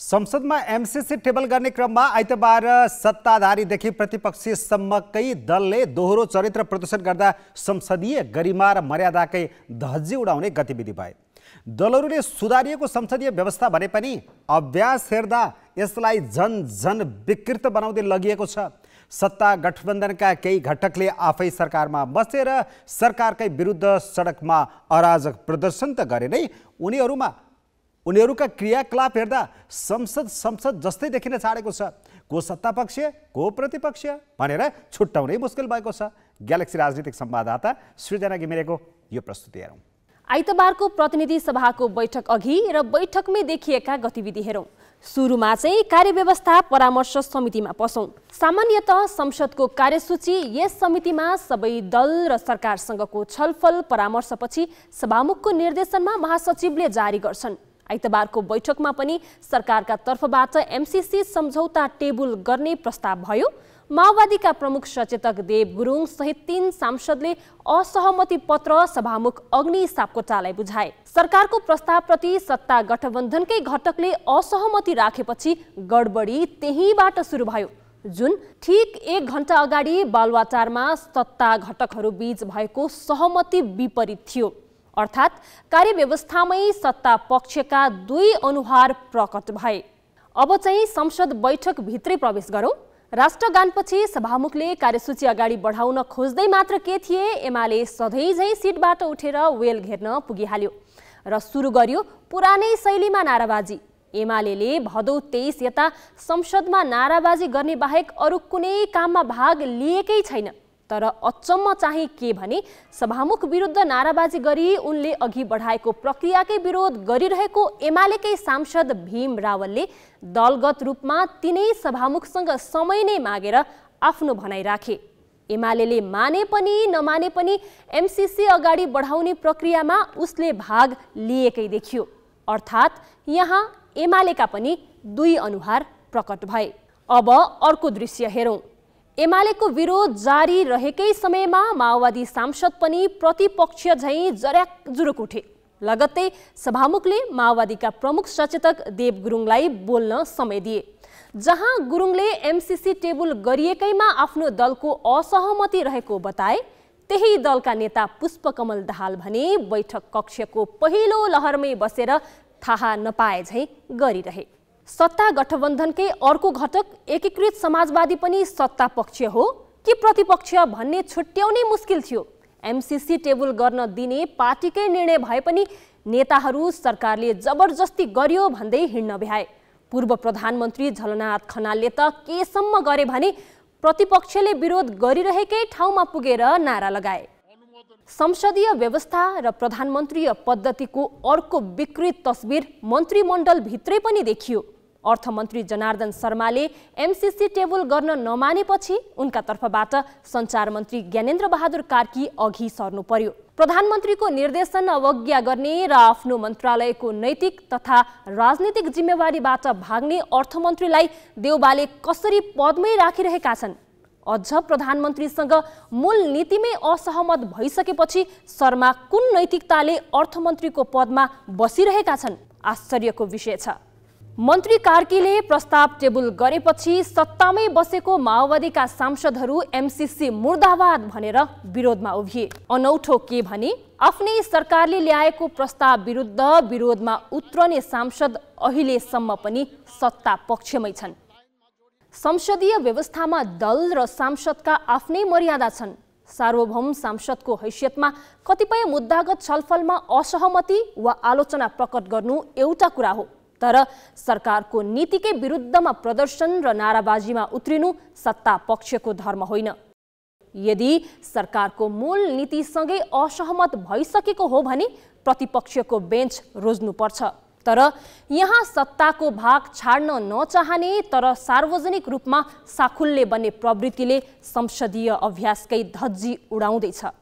संसदमा MCC table गर्ने क्रममा आइतबार सत्ताधारीदेखि प्रतिपक्षीसम्मकै दलले दोहोरो चरित्र प्रदर्शन गर्दा संसदीय गरिमा र मर्यादाकै धज्जी उडाउने गतिविधि भए दलहरूले सुधारिएको संसदीय व्यवस्था भने पनि अभ्यास हेर्दा यसलाई झन झन विकृत बनाउँदै लगिएको छ सत्ता गठबन्धनका केही घटकले आफै सरकारमा बसेर सरकारकै विरुद्ध सडकमा अराजक प्रदर्शन त गरे नै उनीहरूमा उनीहरूका क्रियाकलाप हेर्दा संसद संसद जस्तै देखिन छाडेको छ को सत्तापक्ष को प्रतिपक्ष भनेर छुट्याउनै मुस्किल भएको छ ग्यालेक्सी राजनीतिक संवाददाता सृजना घिमिरेको यो प्रस्तुति हेरौँ आइतबारको प्रतिनिधि सभाको बैठक अघि र बैठकमै देखिएका गतिविधि हेरौँ सुरुमा चाहिँ कार्यव्यवस्था परामर्श समितिमा पसौँ सामान्यत संसदको कार्यसूची यस समितिमा सबै दल र सरकारसँगको छलफल परामर्शपछि सभामुखको निर्देशनमा महासचिवले जारी गर्छन् आइतबारको बैठकमा पनि सरकारका तर्फबाट एमसिसी सम्झौता टेबुल गर्ने प्रस्ताव भयो माओवादीका प्रमुख सचेतक देव गुरुङ सहित तीन सांसदले असहमति पत्र सभामुख अग्नि सापकोटालाई बुझाए सरकारको प्रस्तावप्रति सत्ता गठबन्धनकै घटकले असहमति राखेपछि गडबडी त्यहीँबाट सुरु भयो जुन ठिक एक घन्टा अगाडि बालुवाटारमा सत्ता घटकहरू बीच भएको सहमति विपरीत थियो अर्थात् कार्यव्यवस्थामै सत्ता पक्षका दुई अनुहार प्रकट भए अब चाहिँ संसद बैठकभित्रै प्रवेश गरौँ राष्ट्रगानपछि सभामुखले कार्यसूची अगाडि बढाउन खोज्दै मात्र के थिए एमाले सधैँ सधैँझै सिटबाट उठेर वेल घेर्न पुगिहाल्यो र सुरु गर्यो पुरानै शैलीमा नाराबाजी एमाले भदौ तेइस यता संसदमा नाराबाजी गर्ने बाहेक अरू कुनै काममा भाग लिएकै छैन तर अचम्म चाहिँ के भने सभामुख विरुद्ध नाराबाजी गरी उनले अघि बढाएको प्रक्रियाकै विरोध गरिरहेको एमालेकै सांसद भीम रावलले दलगत रूपमा तिनै सभामुखसँग समय नै मागेर आफ्नो भनाइ राखे एमाले माने पनि नमाने पनि एमसिसी अगाडि बढाउने प्रक्रियामा उसले भाग लिएकै देखियो अर्थात् यहाँ एमालेका पनि दुई अनुहार प्रकट भए अब अर्को दृश्य हेरौँ एमालेको विरोध जारी रहेकै समयमा माओवादी सांसद पनि प्रतिपक्ष झैँ जर्याक जुरुक उठे लगत्तै सभामुखले माओवादीका प्रमुख सचेतक देव गुरुङलाई बोल्न समय दिए जहाँ गुरुङले एमसिसी टेबुल गरिएकैमा आफ्नो दलको असहमति रहेको बताए त्यही दलका नेता पुष्पकमल दाहाल भने बैठक कक्षको पहिलो लहरमै बसेर थाहा नपाए झैँ गरिरहे सत्ता गठबन्धनकै अर्को घटक एकीकृत समाजवादी पनि सत्ता पक्ष हो कि प्रतिपक्ष भन्ने छुट्याउनै मुस्किल थियो एमसिसी टेबल गर्न दिने पार्टीकै निर्णय भए पनि नेताहरू सरकारले जबरजस्ती गर्यो भन्दै हिँड्न भ्याए पूर्व प्रधानमन्त्री झलनाथ खनालले त केसम्म गरे भने प्रतिपक्षले विरोध गरिरहेकै ठाउँमा पुगेर नारा लगाए संसदीय व्यवस्था र प्रधानमन्त्रीय पद्धतिको अर्को विकृत तस्बिर मन्त्रीमण्डलभित्रै पनि देखियो अर्थमन्त्री जनार्दन शर्माले एमसिसी टेबल गर्न नमानेपछि उनका तर्फबाट सञ्चार मन्त्री ज्ञानेन्द्र बहादुर कार्की अघि सर्नु पर्यो प्रधानमन्त्रीको निर्देशन अवज्ञा गर्ने र आफ्नो मन्त्रालयको नैतिक तथा राजनीतिक जिम्मेवारीबाट भाग्ने अर्थमन्त्रीलाई देउबाले कसरी पदमै राखिरहेका छन् अझ प्रधानमन्त्रीसँग मूल नीतिमै असहमत भइसकेपछि शर्मा कुन नैतिकताले अर्थमन्त्रीको पदमा बसिरहेका छन् आश्चर्यको विषय छ मन्त्री कार्कीले प्रस्ताव टेबुल गरेपछि सत्तामै बसेको माओवादीका सांसदहरू एमसिसी मुर्दावाद भनेर विरोधमा उभिए अनौठो के भने आफ्नै सरकारले ल्याएको प्रस्ताव विरुद्ध विरोधमा उत्रने सांसद अहिलेसम्म पनि सत्ता पक्षमै छन् संसदीय व्यवस्थामा दल र सांसदका आफ्नै मर्यादा छन् सार्वभौम सांसदको हैसियतमा कतिपय मुद्दागत छलफलमा असहमति वा आलोचना प्रकट गर्नु एउटा कुरा हो तर सरकारको नीतिकै विरुद्धमा प्रदर्शन र नाराबाजीमा उत्रिनु सत्ता पक्षको धर्म होइन यदि सरकारको मूल नीतिसँगै असहमत भइसकेको हो भने प्रतिपक्षको बेन्च रोज्नुपर्छ तर यहाँ सत्ताको भाग छाड्न नचाहने तर सार्वजनिक रूपमा साखुल्य बन्ने प्रवृत्तिले संसदीय अभ्यासकै धज्जी उडाउँदैछ